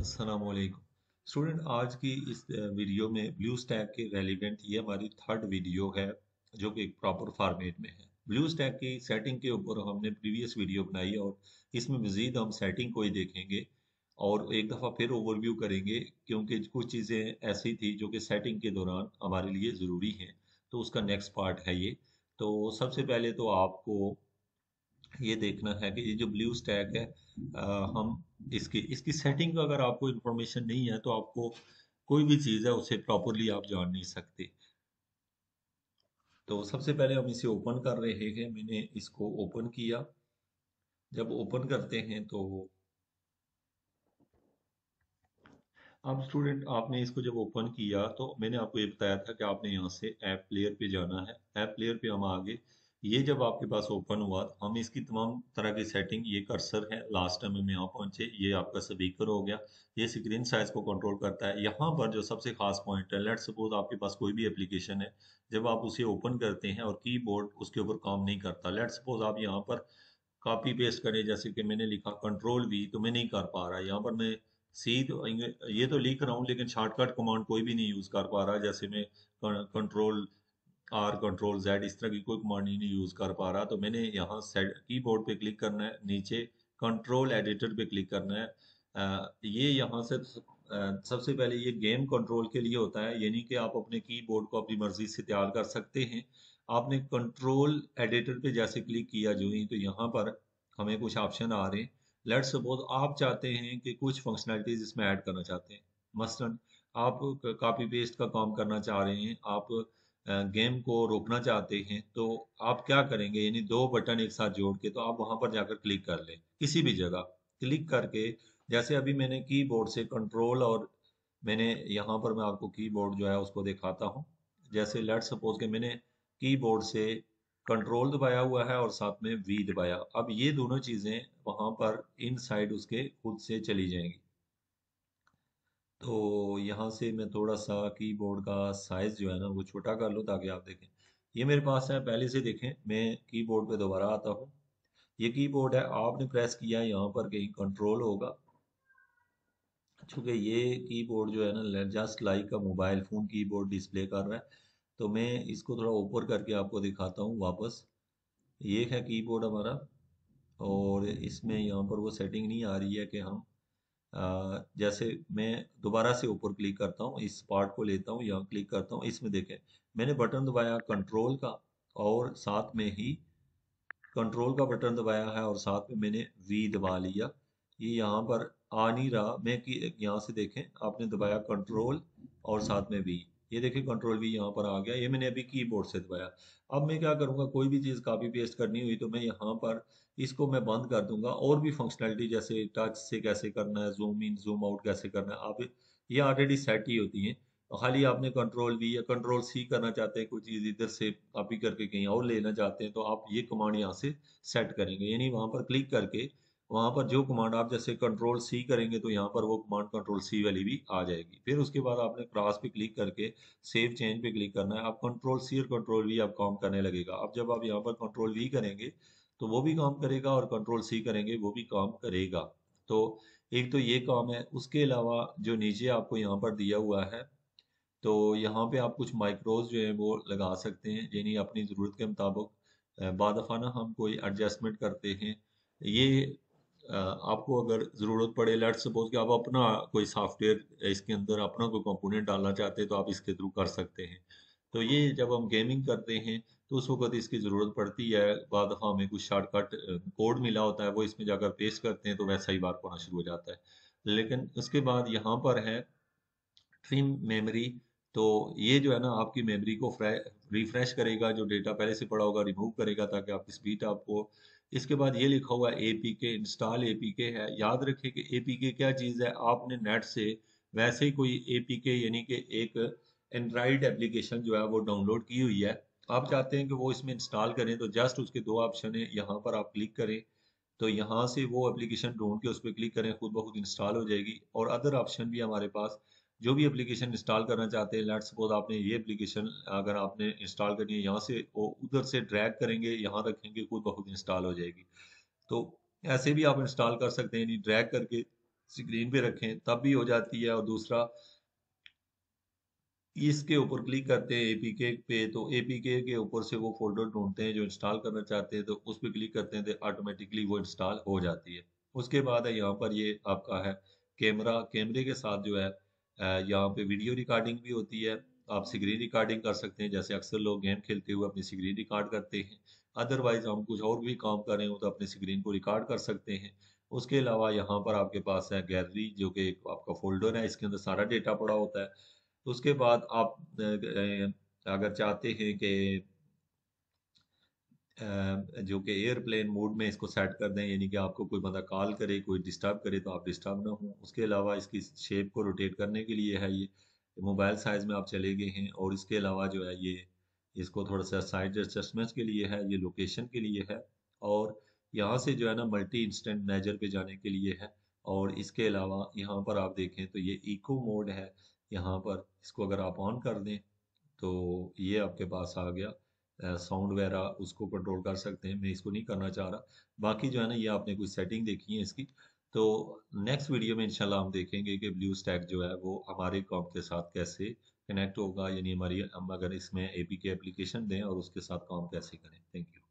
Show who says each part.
Speaker 1: असलकुम स्टूडेंट आज की इस वीडियो में ब्लू स्टैक के रेलिवेंट ये हमारी थर्ड वीडियो है जो कि एक प्रॉपर फॉर्मेट में है ब्लू स्टैक की सेटिंग के ऊपर हमने प्रीवियस वीडियो बनाई और इसमें मज़ीद हम सेटिंग को ही देखेंगे और एक दफ़ा फिर ओवरव्यू करेंगे क्योंकि कुछ चीज़ें ऐसी थी जो कि सेटिंग के दौरान हमारे लिए ज़रूरी हैं तो उसका नेक्स्ट पार्ट है ये तो सबसे पहले तो आपको ये देखना है कि ये जो ब्लू स्टैग है आ, हम इसकी इसकी सेटिंग का अगर आपको इन्फॉर्मेशन नहीं है तो आपको कोई भी चीज़ है उसे प्रॉपरली आप जान नहीं सकते तो सबसे पहले हम इसे ओपन कर रहे हैं मैंने इसको ओपन किया जब ओपन करते हैं तो अब स्टूडेंट आपने इसको जब ओपन किया तो मैंने आपको ये बताया था कि आपने यहाँ से ऐप प्लेयर पे जाना है ऐप प्लेयर पे हम आगे ये जब आपके पास ओपन हुआ तो हम इसकी तमाम तरह की सेटिंग ये कर्सर है लास्ट टाइम हम यहाँ पहुंचे ये आपका स्पीकर हो गया ये स्क्रीन साइज को कंट्रोल करता है यहाँ पर जो सबसे खास पॉइंट है लेट सपोज आपके पास कोई भी एप्लीकेशन है जब आप उसे ओपन करते हैं और कीबोर्ड उसके ऊपर काम नहीं करता लेट सपोज आप यहाँ पर कॉपी पेस्ट करें जैसे कि मैंने लिखा कंट्रोल भी तो मैं नहीं कर पा रहा यहाँ पर मैं सी तो ये तो लिख रहा हूँ लेकिन शॉर्टकट कमांड कोई भी नहीं यूज़ कर पा रहा जैसे मैं कंट्रोल आर कंट्रोल जेड इस तरह की कोई कमांड ही नहीं यूज़ कर पा रहा तो मैंने यहाँ सेट कीबोर्ड पे क्लिक करना है नीचे कंट्रोल एडिटर पे क्लिक करना है आ, ये यहाँ से सबसे पहले ये गेम कंट्रोल के लिए होता है यानी कि आप अपने कीबोर्ड को अपनी मर्जी से तैयार कर सकते हैं आपने कंट्रोल एडिटर पे जैसे क्लिक किया जो ही तो यहाँ पर हमें कुछ ऑप्शन आ रहे हैं लेट सपोज आप चाहते हैं कि कुछ फंक्शनैलिटीज इसमें ऐड करना चाहते हैं मसलन आप कॉपी पेस्ट का काम करना चाह रहे हैं आप गेम को रोकना चाहते हैं तो आप क्या करेंगे यानी दो बटन एक साथ जोड़ के तो आप वहां पर जाकर क्लिक कर लें किसी भी जगह क्लिक करके जैसे अभी मैंने कीबोर्ड से कंट्रोल और मैंने यहाँ पर मैं आपको कीबोर्ड जो है उसको दिखाता हूँ जैसे लेट सपोज के मैंने कीबोर्ड से कंट्रोल दबाया हुआ है और साथ में वी दबाया अब ये दोनों चीज़ें वहाँ पर इन साइड उसके खुद से चली जाएंगी तो यहाँ से मैं थोड़ा सा कीबोर्ड का साइज़ जो है ना वो छोटा कर लूँ ताकि आप देखें ये मेरे पास है पहले से देखें मैं कीबोर्ड पे दोबारा आता हूँ ये कीबोर्ड है आपने प्रेस किया यहाँ पर कहीं कंट्रोल होगा चूँकि ये कीबोर्ड जो है ना जस्ट लाइक का मोबाइल फ़ोन कीबोर्ड डिस्प्ले कर रहा है तो मैं इसको थोड़ा ऊपर करके आपको दिखाता हूँ वापस ये है कीबोर्ड हमारा और इसमें यहाँ पर वो सेटिंग नहीं आ रही है कि हम जैसे मैं दोबारा से ऊपर क्लिक करता हूँ इस पार्ट को लेता हूँ यहाँ क्लिक करता हूँ इसमें देखें मैंने बटन दबाया कंट्रोल का और साथ में ही कंट्रोल का बटन दबाया है और साथ में मैंने वी दबा लिया ये यहाँ पर आ नहीं रहा मैं कि यहाँ से देखें आपने दबाया कंट्रोल और साथ में वी ये देखिए कंट्रोल भी यहाँ पर आ गया ये मैंने अभी कीबोर्ड से दबाया अब मैं क्या करूँगा कोई भी चीज़ कॉपी पेस्ट करनी हुई तो मैं यहाँ पर इसको मैं बंद कर दूंगा और भी फंक्शनैलिटी जैसे टच से कैसे करना है जूम इन जूम आउट कैसे करना है आप ये ऑलरेडी सेट ही होती हैं तो खाली आपने कंट्रोल भी या कंट्रोल सी करना चाहते हैं कोई चीज़ इधर से कापी करके कहीं और लेना चाहते हैं तो आप ये कमांड यहाँ से सेट करेंगे यानी वहाँ पर क्लिक करके वहाँ पर जो कमांड आप जैसे कंट्रोल सी करेंगे तो यहाँ पर वो कमांड कंट्रोल सी वाली भी आ जाएगी फिर उसके बाद आपने क्रॉस पे क्लिक करके सेव चेंज पे क्लिक करना है आप कंट्रोल सी और कंट्रोल वी आप काम करने लगेगा अब जब आप यहाँ पर कंट्रोल वी करेंगे तो वो भी काम करेगा और कंट्रोल सी करेंगे वो भी काम करेगा तो एक तो ये काम है उसके अलावा जो नीचे आपको यहाँ पर दिया हुआ है तो यहाँ पे आप कुछ माइक्रोज जो है वो लगा सकते हैं यानी अपनी ज़रूरत के मुताबिक बाद दफ़ा ना हम कोई एडजस्टमेंट करते हैं ये आपको अगर ज़रूरत पड़े लेट सपोज कि आप अपना कोई सॉफ्टवेयर इसके अंदर अपना कोई कंपोनेंट डालना चाहते हैं तो आप इसके थ्रू कर सकते हैं तो ये जब हम गेमिंग करते हैं तो उस वक्त इसकी ज़रूरत पड़ती है बाद दफ़ा हमें कुछ शॉर्टकट कोड मिला होता है वो इसमें जाकर पेश करते हैं तो वैसा ही बार होना शुरू हो जाता है लेकिन उसके बाद यहाँ पर है ट्रिम मेमोरी तो ये जो है ना आपकी मेमोरी को रिफ्रेश करेगा जो डेटा पहले से पड़ा होगा रिमूव करेगा ताकि आप स्पीड आपको इसके बाद ये लिखा हुआ है एपीके के इंस्टॉल ए पी के है याद रखें कि ए पी के क्या चीज़ है आपने नेट से वैसे ही कोई एपीके के यानी कि एक एंड्राइड एप्लीकेशन जो है वो डाउनलोड की हुई है आप चाहते हैं कि वो इसमें इंस्टॉल करें तो जस्ट उसके दो ऑप्शन है यहाँ पर आप क्लिक करें तो यहाँ से वो एप्लीकेशन ढूंढ के उस पर क्लिक करें खुद ब खुद इंस्टॉल हो जाएगी और अदर ऑप्शन भी हमारे पास जो भी एप्लीकेशन इंस्टॉल करना चाहते हैं लेट सपोज आपने ये एप्लीकेशन अगर आपने इंस्टॉल करनी है यहाँ से वो उधर से ड्रैग करेंगे यहाँ रखेंगे खुद बहुत इंस्टॉल हो जाएगी तो ऐसे भी आप इंस्टॉल कर सकते हैं यानी ड्रैग करके स्क्रीन पे रखें तब भी हो जाती है और दूसरा इसके ऊपर क्लिक करते हैं एपीके पे तो एपीके के ऊपर से वो फोल्डर ढूंढते हैं जो इंस्टॉल करना चाहते हैं तो उस पर क्लिक करते हैं तो ऑटोमेटिकली वो इंस्टॉल हो जाती है उसके बाद है यहाँ पर ये आपका है कैमरा कैमरे के साथ जो है यहाँ पे वीडियो रिकॉर्डिंग भी होती है तो आप स्क्रीन रिकॉर्डिंग कर सकते हैं जैसे अक्सर लोग गेम खेलते हुए अपनी स्क्रीन रिकॉर्ड करते हैं अदरवाइज हम कुछ और भी काम कर रहे हो तो अपने स्क्रीन को रिकॉर्ड कर सकते हैं उसके अलावा यहाँ पर आपके पास है गैलरी जो कि एक आपका फोल्डर है इसके अंदर सारा डेटा पड़ा होता है उसके बाद आप अगर चाहते हैं कि जो कि एयरप्लेन मोड में इसको सेट कर दें यानी कि आपको कोई बंदा कॉल करे कोई डिस्टर्ब करे तो आप डिस्टर्ब ना हो उसके अलावा इसकी शेप को रोटेट करने के लिए है ये मोबाइल साइज़ में आप चले गए हैं और इसके अलावा जो है ये इसको थोड़ा सा साइड एडजस्टमेंट के लिए है ये लोकेशन के लिए है और यहाँ से जो है ना मल्टी इंस्टेंट मेजर पे जाने के लिए है और इसके अलावा यहाँ पर आप देखें तो ये इको मोड है यहाँ पर इसको अगर आप ऑन कर दें तो ये आपके पास आ गया साउंड वगैरह उसको कंट्रोल कर सकते हैं मैं इसको नहीं करना चाह रहा बाकी जो है ना ये आपने कुछ सेटिंग देखी है इसकी तो नेक्स्ट वीडियो में इंशाल्लाह हम देखेंगे कि ब्लू स्टैक जो है वो हमारे कॉम के साथ कैसे कनेक्ट होगा यानी हमारी हम अगर इसमें ए एप्लीकेशन दें और उसके साथ काम कैसे करें थैंक यू